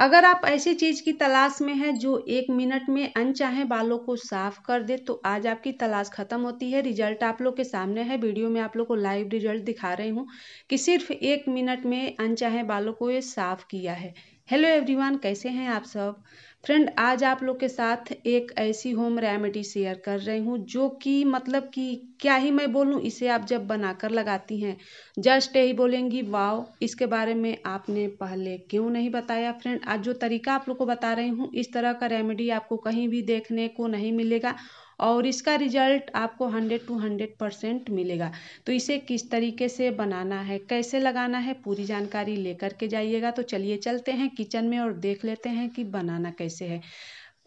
अगर आप ऐसी चीज़ की तलाश में हैं जो एक मिनट में अनचाहे बालों को साफ कर दे तो आज आपकी तलाश खत्म होती है रिजल्ट आप लोग के सामने है वीडियो में आप लोग को लाइव रिजल्ट दिखा रही हूँ कि सिर्फ एक मिनट में अनचाहे बालों को ये साफ किया है हेलो एवरीवन कैसे हैं आप सब फ्रेंड आज आप लोग के साथ एक ऐसी होम रेमेडी शेयर कर रही हूँ जो कि मतलब कि क्या ही मैं बोलूँ इसे आप जब बनाकर लगाती हैं जस्ट यही बोलेंगी वाओ इसके बारे में आपने पहले क्यों नहीं बताया फ्रेंड आज जो तरीका आप लोग को बता रही हूँ इस तरह का रेमेडी आपको कहीं भी देखने को नहीं मिलेगा और इसका रिजल्ट आपको हंड्रेड टू हंड्रेड परसेंट मिलेगा तो इसे किस तरीके से बनाना है कैसे लगाना है पूरी जानकारी लेकर के जाइएगा तो चलिए चलते हैं किचन में और देख लेते हैं कि बनाना कैसे है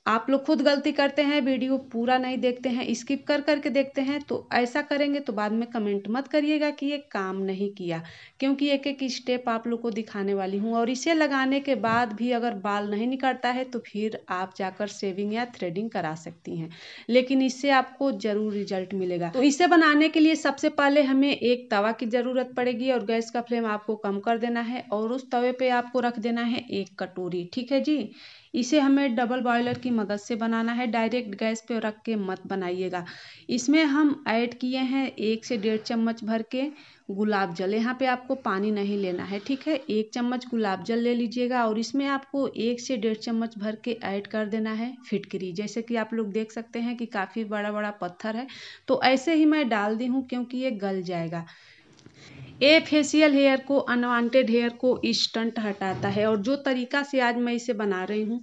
आप लोग खुद गलती करते हैं वीडियो पूरा नहीं देखते हैं स्किप कर करके देखते हैं तो ऐसा करेंगे तो बाद में कमेंट मत करिएगा कि ये काम नहीं किया क्योंकि एक एक स्टेप आप लोग को दिखाने वाली हूँ और इसे लगाने के बाद भी अगर बाल नहीं निकलता है तो फिर आप जाकर सेविंग या थ्रेडिंग करा सकती हैं लेकिन इससे आपको ज़रूर रिजल्ट मिलेगा तो इसे बनाने के लिए सबसे पहले हमें एक तवा की ज़रूरत पड़ेगी और गैस का फ्लेम आपको कम कर देना है और उस तवे पर आपको रख देना है एक कटोरी ठीक है जी इसे हमें डबल बॉयलर की मदद से बनाना है डायरेक्ट गैस पे रख के मत बनाइएगा इसमें हम ऐड किए हैं एक से डेढ़ चम्मच भर के गुलाब जल यहाँ पे आपको पानी नहीं लेना है ठीक है एक चम्मच गुलाब जल ले लीजिएगा और इसमें आपको एक से डेढ़ चम्मच भर के ऐड कर देना है फिटकरी जैसे कि आप लोग देख सकते हैं कि काफ़ी बड़ा बड़ा पत्थर है तो ऐसे ही मैं डाल दी हूँ क्योंकि ये गल जाएगा ये फेसियल हेयर को अनवांटेड हेयर को इस्टंट हटाता है और जो तरीका से आज मैं इसे बना रही हूँ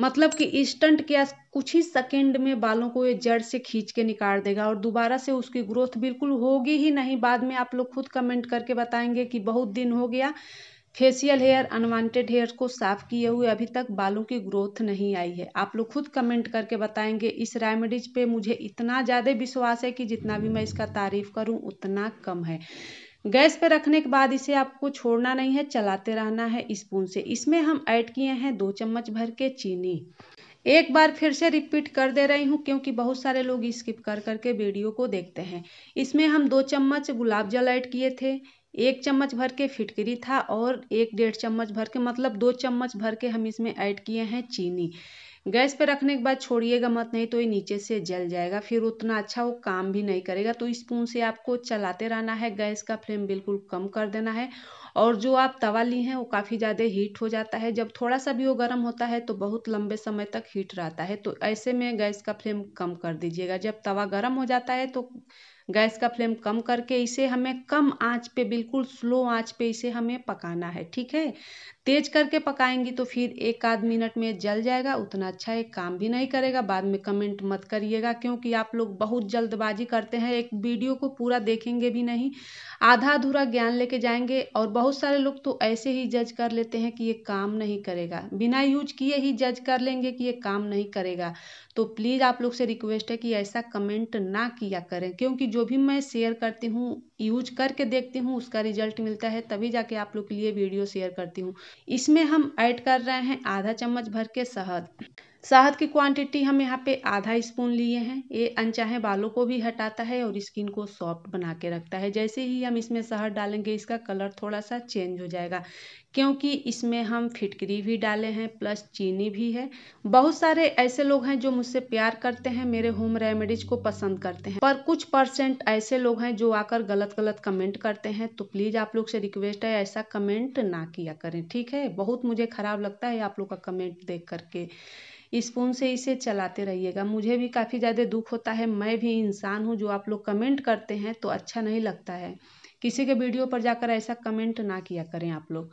मतलब कि इस्टंट क्या कुछ ही सेकेंड में बालों को ये जड़ से खींच के निकाल देगा और दोबारा से उसकी ग्रोथ बिल्कुल होगी ही नहीं बाद में आप लोग खुद कमेंट करके बताएंगे कि बहुत दिन हो गया फेशियल हेयर अनवांटेड हेयर को साफ किए हुए अभी तक बालों की ग्रोथ नहीं आई है आप लोग खुद कमेंट करके बताएंगे इस रेमेडीज पे मुझे इतना ज़्यादा विश्वास है कि जितना भी मैं इसका तारीफ करूं उतना कम है गैस पर रखने के बाद इसे आपको छोड़ना नहीं है चलाते रहना है स्पून से इसमें हम ऐड किए हैं दो चम्मच भर के चीनी एक बार फिर से रिपीट कर दे रही हूँ क्योंकि बहुत सारे लोग स्किप कर करके वीडियो को देखते हैं इसमें हम दो चम्मच गुलाब जल ऐड किए थे एक चम्मच भर के फिटकरी था और एक डेढ़ चम्मच भर के मतलब दो चम्मच भर के हम इसमें ऐड किए हैं चीनी गैस पे रखने के बाद छोड़िएगा मत नहीं तो ये नीचे से जल जाएगा फिर उतना अच्छा वो काम भी नहीं करेगा तो स्पून से आपको चलाते रहना है गैस का फ्लेम बिल्कुल कम कर देना है और जो आप तवा ली हैं वो काफ़ी ज़्यादा हीट हो जाता है जब थोड़ा सा भी वो गर्म होता है तो बहुत लंबे समय तक हीट रहता है तो ऐसे में गैस का फ्लेम कम कर दीजिएगा जब तवा गर्म हो जाता है तो गैस का फ्लेम कम करके इसे हमें कम आंच पे बिल्कुल स्लो आंच पे इसे हमें पकाना है ठीक है तेज करके पकाएंगी तो फिर एक आध मिनट में जल जाएगा उतना अच्छा एक काम भी नहीं करेगा बाद में कमेंट मत करिएगा क्योंकि आप लोग बहुत जल्दबाजी करते हैं एक वीडियो को पूरा देखेंगे भी नहीं आधा अधूरा ज्ञान लेके जाएंगे और बहुत सारे लोग तो ऐसे ही जज कर लेते हैं कि ये काम नहीं करेगा बिना यूज किए ही जज कर लेंगे कि ये काम नहीं करेगा तो प्लीज़ आप लोग से रिक्वेस्ट है कि ऐसा कमेंट ना किया करें क्योंकि जो जो भी मैं शेयर करती हूँ यूज करके देखती हूँ उसका रिजल्ट मिलता है तभी जाके आप लोग के लिए वीडियो शेयर करती हूँ इसमें हम ऐड कर रहे हैं आधा चम्मच भर के शहद शहद की क्वांटिटी हम यहाँ पे आधा स्पून लिए हैं ये अनचाहे बालों को भी हटाता है और स्किन को सॉफ्ट बना के रखता है जैसे ही हम इसमें शहद डालेंगे इसका कलर थोड़ा सा चेंज हो जाएगा क्योंकि इसमें हम फिटकरी भी डाले हैं प्लस चीनी भी है बहुत सारे ऐसे लोग हैं जो मुझसे प्यार करते हैं मेरे होम रेमेडीज को पसंद करते हैं पर कुछ परसेंट ऐसे लोग हैं जो आकर गलत गलत कमेंट करते हैं तो प्लीज़ आप लोग से रिक्वेस्ट है ऐसा कमेंट ना किया करें ठीक है बहुत मुझे ख़राब लगता है आप लोग का कमेंट देख करके स्पून से इसे चलाते रहिएगा मुझे भी काफ़ी ज़्यादा दुख होता है मैं भी इंसान हूँ जो आप लोग कमेंट करते हैं तो अच्छा नहीं लगता है किसी के वीडियो पर जाकर ऐसा कमेंट ना किया करें आप लोग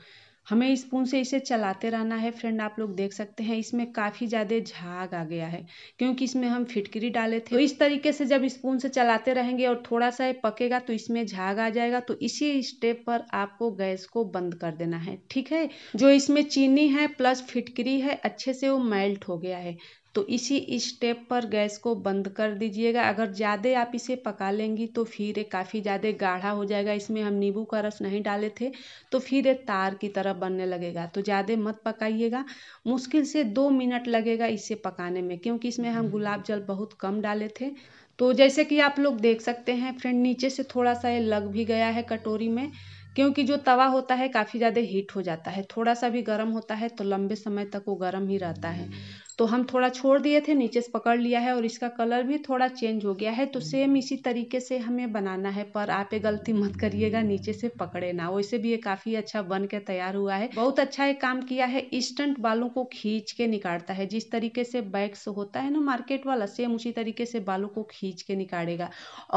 हमें स्पून से इसे चलाते रहना है फ्रेंड आप लोग देख सकते हैं इसमें काफ़ी ज़्यादा झाग आ गया है क्योंकि इसमें हम फिटकरी डाले थे तो इस तरीके से जब स्पून से चलाते रहेंगे और थोड़ा सा पकेगा तो इसमें झाग आ जाएगा तो इसी स्टेप पर आपको गैस को बंद कर देना है ठीक है जो इसमें चीनी है प्लस फिटकरी है अच्छे से वो मेल्ट हो गया है तो इसी स्टेप पर गैस को बंद कर दीजिएगा अगर ज़्यादा आप इसे पका लेंगी तो फिर ये काफ़ी ज़्यादा गाढ़ा हो जाएगा इसमें हम नींबू का रस नहीं डाले थे तो फिर ये तार की तरह बनने लगेगा तो ज़्यादा मत पकाइएगा मुश्किल से दो मिनट लगेगा इसे पकाने में क्योंकि इसमें हम गुलाब जल बहुत कम डाले थे तो जैसे कि आप लोग देख सकते हैं फ्रेंड नीचे से थोड़ा सा ये लग भी गया है कटोरी में क्योंकि जो तवा होता है काफ़ी ज़्यादा हीट हो जाता है थोड़ा सा भी गर्म होता है तो लंबे समय तक वो गर्म ही रहता है तो हम थोड़ा छोड़ दिए थे नीचे से पकड़ लिया है और इसका कलर भी थोड़ा चेंज हो गया है तो सेम हम्म। इसी तरीके से हमें बनाना है पर आप ये गलती मत करिएगा नीचे से पकड़े ना वैसे भी ये काफ़ी अच्छा बन के तैयार हुआ है बहुत अच्छा ये काम किया है इंस्टेंट बालों को खींच के निकालता है जिस तरीके से बैग्स होता है ना मार्केट वाला सेम उसी तरीके से बालों को खींच के निकालेगा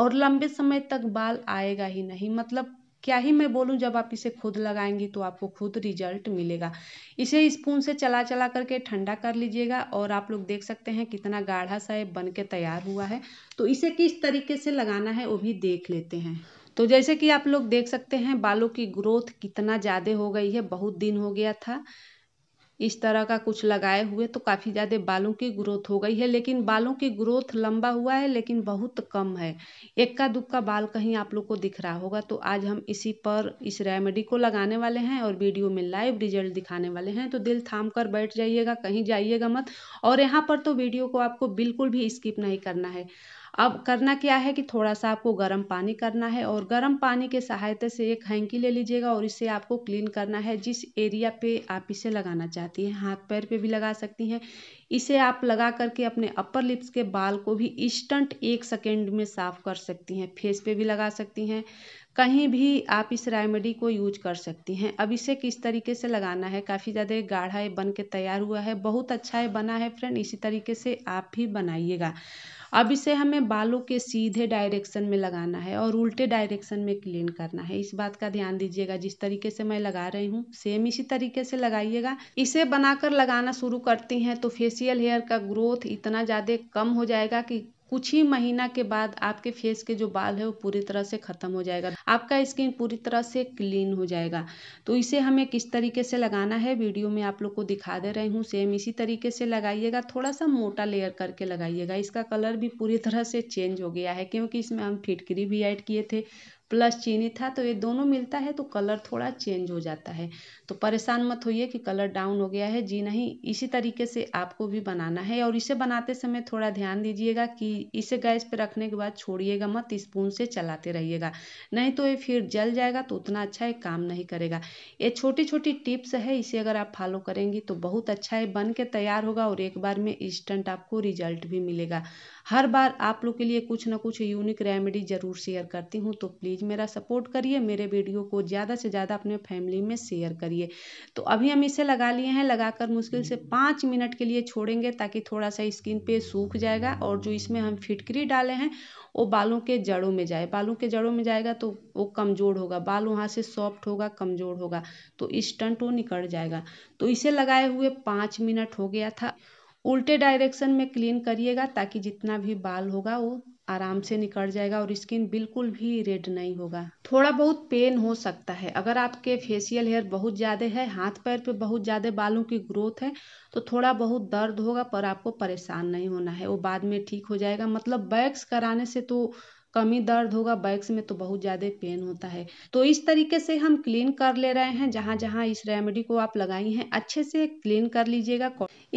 और लंबे समय तक बाल आएगा ही नहीं मतलब क्या ही मैं बोलूँ जब आप इसे खुद लगाएंगी तो आपको खुद रिजल्ट मिलेगा इसे स्पून से चला चला करके ठंडा कर लीजिएगा और आप लोग देख सकते हैं कितना गाढ़ा सा ये बन के तैयार हुआ है तो इसे किस तरीके से लगाना है वो भी देख लेते हैं तो जैसे कि आप लोग देख सकते हैं बालों की ग्रोथ कितना ज़्यादा हो गई है बहुत दिन हो गया था इस तरह का कुछ लगाए हुए तो काफ़ी ज़्यादा बालों की ग्रोथ हो गई है लेकिन बालों की ग्रोथ लंबा हुआ है लेकिन बहुत कम है इक्का दुक्का बाल कहीं आप लोग को दिख रहा होगा तो आज हम इसी पर इस रेमेडी को लगाने वाले हैं और वीडियो में लाइव रिजल्ट दिखाने वाले हैं तो दिल थाम कर बैठ जाइएगा कहीं जाइएगा मत और यहाँ पर तो वीडियो को आपको बिल्कुल भी स्किप नहीं करना है अब करना क्या है कि थोड़ा सा आपको गर्म पानी करना है और गर्म पानी के सहायता से एक हैंकी ले लीजिएगा और इसे आपको क्लीन करना है जिस एरिया पे आप इसे लगाना चाहती हैं हाथ पैर पे भी लगा सकती हैं इसे आप लगा करके अपने अपर लिप्स के बाल को भी इंस्टेंट एक सेकेंड में साफ़ कर सकती हैं फेस पर भी लगा सकती हैं कहीं भी आप इस रेमेडी को यूज कर सकती हैं अब इसे किस तरीके से लगाना है काफ़ी ज़्यादा गाढ़ा ये बन के तैयार हुआ है बहुत अच्छा ये बना है फ्रेंड इसी तरीके से आप भी बनाइएगा अब इसे हमें बालों के सीधे डायरेक्शन में लगाना है और उल्टे डायरेक्शन में क्लीन करना है इस बात का ध्यान दीजिएगा जिस तरीके से मैं लगा रही हूँ सेम इसी तरीके से लगाइएगा इसे बनाकर लगाना शुरू करती हैं तो फेशियल हेयर का ग्रोथ इतना ज़्यादा कम हो जाएगा कि कुछ ही महीना के बाद आपके फेस के जो बाल है वो पूरी तरह से ख़त्म हो जाएगा आपका स्किन पूरी तरह से क्लीन हो जाएगा तो इसे हमें किस तरीके से लगाना है वीडियो में आप लोग को दिखा दे रही हूँ सेम इसी तरीके से लगाइएगा थोड़ा सा मोटा लेयर करके लगाइएगा इसका कलर भी पूरी तरह से चेंज हो गया है क्योंकि इसमें हम फिटकरी भी ऐड किए थे प्लस चीनी था तो ये दोनों मिलता है तो कलर थोड़ा चेंज हो जाता है तो परेशान मत होइए कि कलर डाउन हो गया है जी नहीं इसी तरीके से आपको भी बनाना है और इसे बनाते समय थोड़ा ध्यान दीजिएगा कि इसे गैस पर रखने के बाद छोड़िएगा मत स्पून से चलाते रहिएगा नहीं तो ये फिर जल जाएगा तो उतना अच्छा ये काम नहीं करेगा ये छोटी छोटी टिप्स है इसे अगर आप फॉलो करेंगी तो बहुत अच्छा ये बन के तैयार होगा और एक बार में इंस्टेंट आपको रिजल्ट भी मिलेगा हर बार आप लोग के लिए कुछ ना कुछ यूनिक रेमेडी ज़रूर शेयर करती हूँ तो प्लीज़ प्लीज़ मेरा सपोर्ट करिए मेरे वीडियो को ज़्यादा से ज़्यादा अपने फैमिली में शेयर करिए तो अभी हम इसे लगा लिए हैं लगाकर मुश्किल से पाँच मिनट के लिए छोड़ेंगे ताकि थोड़ा सा स्किन पे सूख जाएगा और जो इसमें हम फिटकरी डाले हैं वो बालों के जड़ों में जाए बालों के जड़ों में जाएगा तो वो कमज़ोर होगा बाल वहाँ से सॉफ्ट होगा कमज़ोर होगा तो स्टंट वो निकल जाएगा तो इसे लगाए हुए पाँच मिनट हो गया था उल्टे डायरेक्शन में क्लीन करिएगा ताकि जितना भी बाल होगा वो आराम से निकल जाएगा और स्किन बिल्कुल भी रेड नहीं होगा थोड़ा बहुत पेन हो सकता है अगर आपके फेशियल हेयर बहुत ज़्यादा है हाथ पैर पे बहुत ज़्यादा बालों की ग्रोथ है तो थोड़ा बहुत दर्द होगा पर आपको परेशान नहीं होना है वो बाद में ठीक हो जाएगा मतलब वैक्स कराने से तो कमी दर्द होगा बैक्स में तो बहुत ज़्यादा पेन होता है तो इस तरीके से हम क्लीन कर ले रहे हैं जहाँ जहाँ इस रेमेडी को आप लगाई हैं अच्छे से क्लीन कर लीजिएगा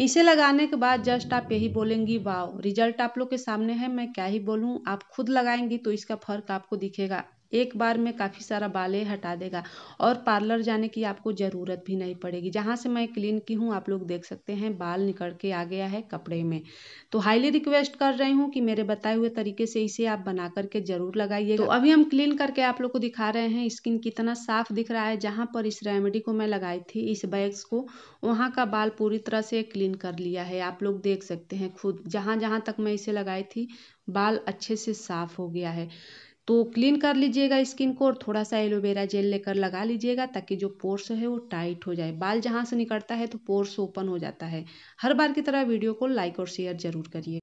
इसे लगाने के बाद जस्ट आप यही बोलेंगी वाओ रिजल्ट आप लोग के सामने है मैं क्या ही बोलूँ आप खुद लगाएंगी तो इसका फर्क आपको दिखेगा एक बार में काफ़ी सारा बाले हटा देगा और पार्लर जाने की आपको ज़रूरत भी नहीं पड़ेगी जहाँ से मैं क्लीन की हूँ आप लोग देख सकते हैं बाल निकल के आ गया है कपड़े में तो हाईली रिक्वेस्ट कर रही हूँ कि मेरे बताए हुए तरीके से इसे आप बना करके ज़रूर लगाइए तो अभी हम क्लीन करके आप लोग को दिखा रहे हैं स्किन कितना साफ दिख रहा है जहाँ पर इस रेमेडी को मैं लगाई थी इस बैग्स को वहाँ का बाल पूरी तरह से क्लीन कर लिया है आप लोग देख सकते हैं खुद जहाँ जहाँ तक मैं इसे लगाई थी बाल अच्छे से साफ हो गया है तो क्लीन कर लीजिएगा स्किन को और थोड़ा सा एलोवेरा जेल लेकर लगा लीजिएगा ताकि जो पोर्स है वो टाइट हो जाए बाल जहाँ से निकलता है तो पोर्स ओपन हो जाता है हर बार की तरह वीडियो को लाइक और शेयर जरूर करिए